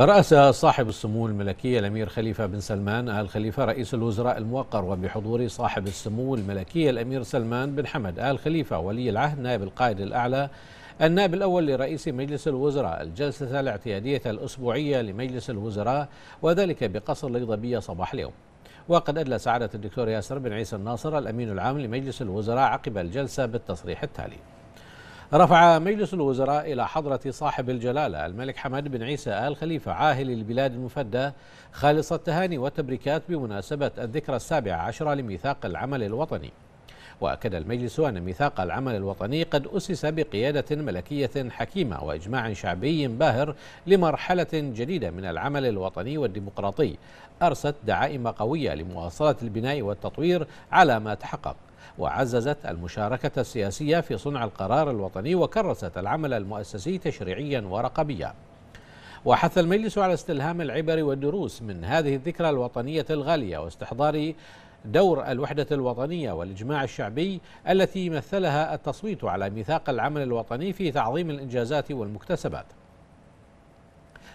رأس صاحب السمو الملكي الأمير خليفة بن سلمان آل خليفة رئيس الوزراء الموقر وبحضور صاحب السمو الملكي الأمير سلمان بن حمد آل خليفة ولي العهد نائب القائد الأعلى النائب الأول لرئيس مجلس الوزراء الجلسة الاعتيادية الأسبوعية لمجلس الوزراء وذلك بقصر ليضبية صباح اليوم وقد أدلى سعادة الدكتور ياسر بن عيسى الناصر الأمين العام لمجلس الوزراء عقب الجلسة بالتصريح التالي رفع مجلس الوزراء إلى حضرة صاحب الجلالة الملك حمد بن عيسى آل خليفة عاهل البلاد المفدى خالص التهاني والتبريكات بمناسبة الذكرى السابعة عشرة لميثاق العمل الوطني وأكد المجلس أن ميثاق العمل الوطني قد أسس بقيادة ملكية حكيمة وإجماع شعبي باهر لمرحلة جديدة من العمل الوطني والديمقراطي أرست دعائم قوية لمواصلة البناء والتطوير على ما تحقق وعززت المشاركة السياسية في صنع القرار الوطني وكرست العمل المؤسسي تشريعيا ورقبيا وحث المجلس على استلهام العبر والدروس من هذه الذكرى الوطنية الغالية واستحضار دور الوحدة الوطنية والإجماع الشعبي التي مثلها التصويت على ميثاق العمل الوطني في تعظيم الإنجازات والمكتسبات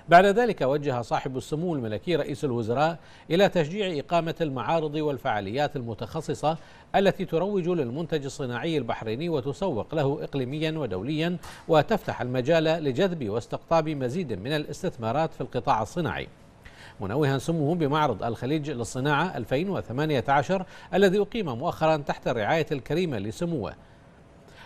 بعد ذلك وجه صاحب السمو الملكي رئيس الوزراء إلى تشجيع إقامة المعارض والفعاليات المتخصصة التي تروج للمنتج الصناعي البحريني وتسوق له إقليميا ودوليا وتفتح المجال لجذب واستقطاب مزيد من الاستثمارات في القطاع الصناعي منوها سموه بمعرض الخليج للصناعة 2018 الذي أقيم مؤخرا تحت الرعاية الكريمة لسموه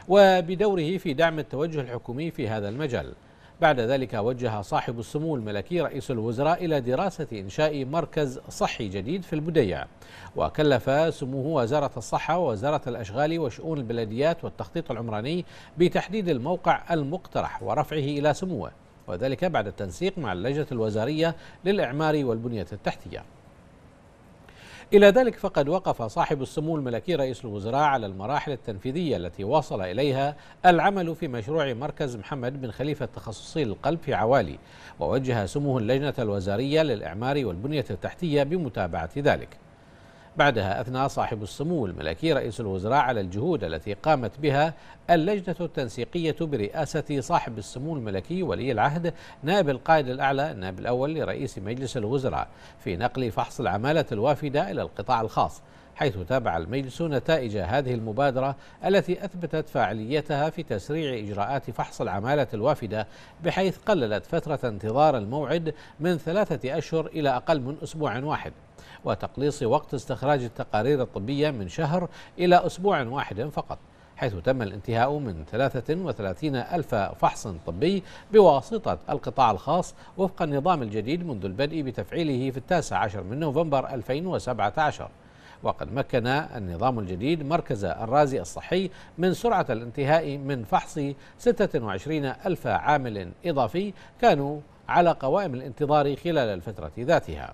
وبدوره في دعم التوجه الحكومي في هذا المجال بعد ذلك وجه صاحب السمو الملكي رئيس الوزراء إلى دراسة إنشاء مركز صحي جديد في البديع وكلف سموه وزارة الصحة ووزارة الأشغال وشؤون البلديات والتخطيط العمراني بتحديد الموقع المقترح ورفعه إلى سموه وذلك بعد التنسيق مع اللجنة الوزارية للإعمار والبنية التحتية إلى ذلك فقد وقف صاحب السمو الملكي رئيس الوزراء على المراحل التنفيذية التي وصل إليها العمل في مشروع مركز محمد بن خليفة التخصصي للقلب في عوالي ووجه سموه اللجنة الوزارية للإعمار والبنية التحتية بمتابعة ذلك بعدها أثنى صاحب السمو الملكي رئيس الوزراء على الجهود التي قامت بها اللجنة التنسيقية برئاسة صاحب السمو الملكي ولي العهد نائب القائد الأعلى النائب الأول لرئيس مجلس الوزراء في نقل فحص العمالة الوافدة إلى القطاع الخاص حيث تابع المجلس نتائج هذه المبادرة التي أثبتت فاعليتها في تسريع إجراءات فحص العمالة الوافدة بحيث قللت فترة انتظار الموعد من ثلاثة أشهر إلى أقل من أسبوع واحد وتقليص وقت استخراج التقارير الطبية من شهر إلى أسبوع واحد فقط حيث تم الانتهاء من 33 ألف فحص طبي بواسطة القطاع الخاص وفق النظام الجديد منذ البدء بتفعيله في التاسع عشر من نوفمبر 2017 وقد مكن النظام الجديد مركز الرازي الصحي من سرعة الانتهاء من فحص 26 ألف عامل إضافي كانوا على قوائم الانتظار خلال الفترة ذاتها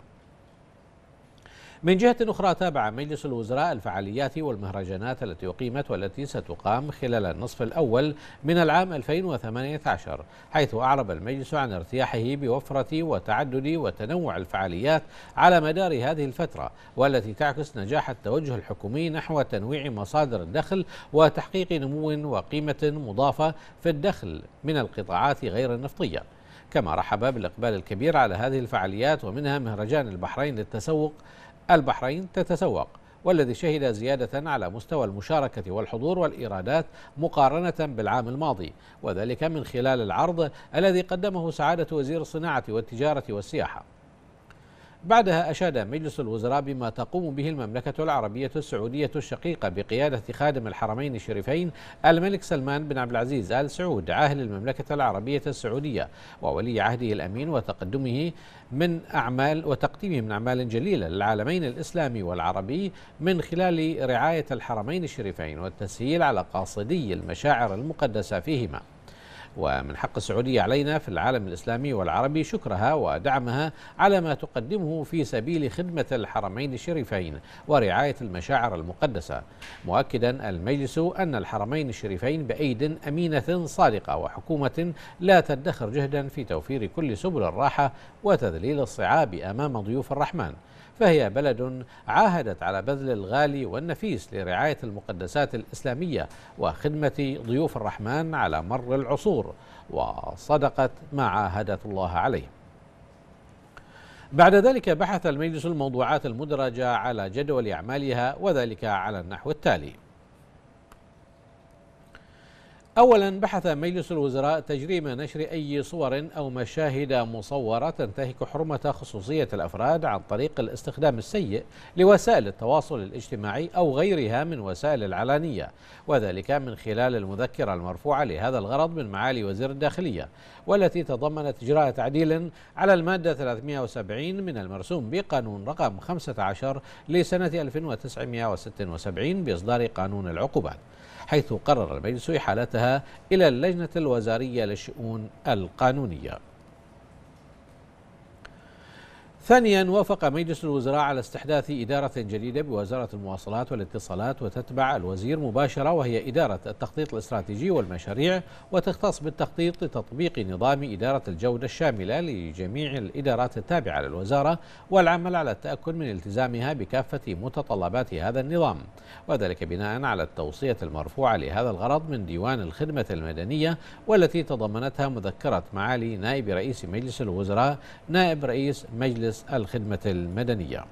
من جهة أخرى تابع مجلس الوزراء الفعاليات والمهرجانات التي أقيمت والتي ستقام خلال النصف الأول من العام 2018 حيث أعرب المجلس عن ارتياحه بوفرة وتعدد وتنوع الفعاليات على مدار هذه الفترة والتي تعكس نجاح التوجه الحكومي نحو تنويع مصادر الدخل وتحقيق نمو وقيمة مضافة في الدخل من القطاعات غير النفطية كما رحب بالإقبال الكبير على هذه الفعاليات ومنها مهرجان البحرين للتسوق البحرين تتسوق والذي شهد زيادة على مستوى المشاركة والحضور والإيرادات مقارنة بالعام الماضي وذلك من خلال العرض الذي قدمه سعادة وزير الصناعة والتجارة والسياحة بعدها أشاد مجلس الوزراء بما تقوم به المملكة العربية السعودية الشقيقة بقيادة خادم الحرمين الشريفين الملك سلمان بن عبد العزيز آل سعود عاهل المملكة العربية السعودية وولي عهده الأمين وتقدمه من أعمال وتقديمه من أعمال جليلة للعالمين الإسلامي والعربي من خلال رعاية الحرمين الشريفين والتسهيل على قاصدي المشاعر المقدسة فيهما ومن حق السعودية علينا في العالم الإسلامي والعربي شكرها ودعمها على ما تقدمه في سبيل خدمة الحرمين الشريفين ورعاية المشاعر المقدسة مؤكدا المجلس أن الحرمين الشريفين بأيد أمينة صادقة وحكومة لا تدخر جهدا في توفير كل سبل الراحة وتذليل الصعاب أمام ضيوف الرحمن فهي بلد عاهدت على بذل الغالي والنفيس لرعاية المقدسات الإسلامية وخدمة ضيوف الرحمن على مر العصور وصدقت ما عاهدت الله عليه بعد ذلك بحث المجلس الموضوعات المدرجة على جدول أعمالها وذلك على النحو التالي أولا بحث مجلس الوزراء تجريم نشر أي صور أو مشاهد مصورة تنتهك حرمة خصوصية الأفراد عن طريق الاستخدام السيء لوسائل التواصل الاجتماعي أو غيرها من وسائل العلانية وذلك من خلال المذكرة المرفوعة لهذا الغرض من معالي وزير الداخلية والتي تضمنت إجراء تعديل على المادة 370 من المرسوم بقانون رقم 15 لسنة 1976 بإصدار قانون العقوبات حيث قرر المجلس إحالتها إلى اللجنة الوزارية للشؤون القانونية ثانيا وافق مجلس الوزراء على استحداث إدارة جديدة بوزارة المواصلات والاتصالات وتتبع الوزير مباشرة وهي إدارة التخطيط الاستراتيجي والمشاريع وتختص بالتخطيط لتطبيق نظام إدارة الجودة الشاملة لجميع الإدارات التابعة للوزارة والعمل على التأكد من التزامها بكافة متطلبات هذا النظام وذلك بناء على التوصية المرفوعة لهذا الغرض من ديوان الخدمة المدنية والتي تضمنتها مذكرة معالي نائب رئيس مجلس الوزراء نائب رئيس مجلس مجالس الخدمة المدنية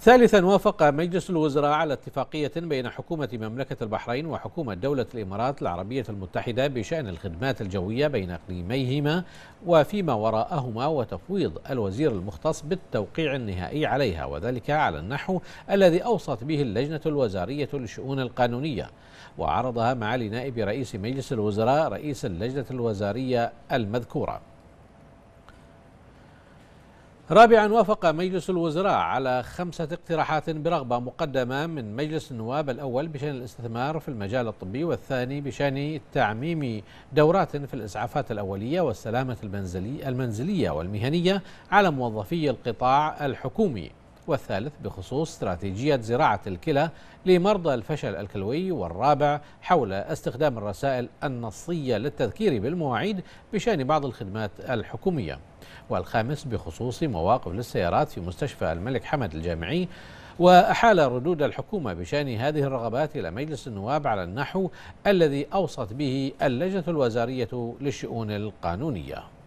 ثالثا وافق مجلس الوزراء على اتفاقية بين حكومة مملكة البحرين وحكومة دولة الإمارات العربية المتحدة بشأن الخدمات الجوية بين إقليميهما وفيما وراءهما وتفويض الوزير المختص بالتوقيع النهائي عليها وذلك على النحو الذي أوصت به اللجنة الوزارية للشؤون القانونية وعرضها معالي نائب رئيس مجلس الوزراء رئيس اللجنة الوزارية المذكورة رابعا وافق مجلس الوزراء على خمسة اقتراحات برغبة مقدمة من مجلس النواب الأول بشأن الاستثمار في المجال الطبي والثاني بشأن تعميم دورات في الإسعافات الأولية والسلامة المنزلية والمهنية على موظفي القطاع الحكومي والثالث بخصوص استراتيجية زراعة الكلى لمرضى الفشل الكلوي والرابع حول استخدام الرسائل النصية للتذكير بالمواعيد بشأن بعض الخدمات الحكومية والخامس بخصوص مواقف للسيارات في مستشفى الملك حمد الجامعي وأحال ردود الحكومة بشأن هذه الرغبات إلى مجلس النواب على النحو الذي أوصت به اللجنة الوزارية للشؤون القانونية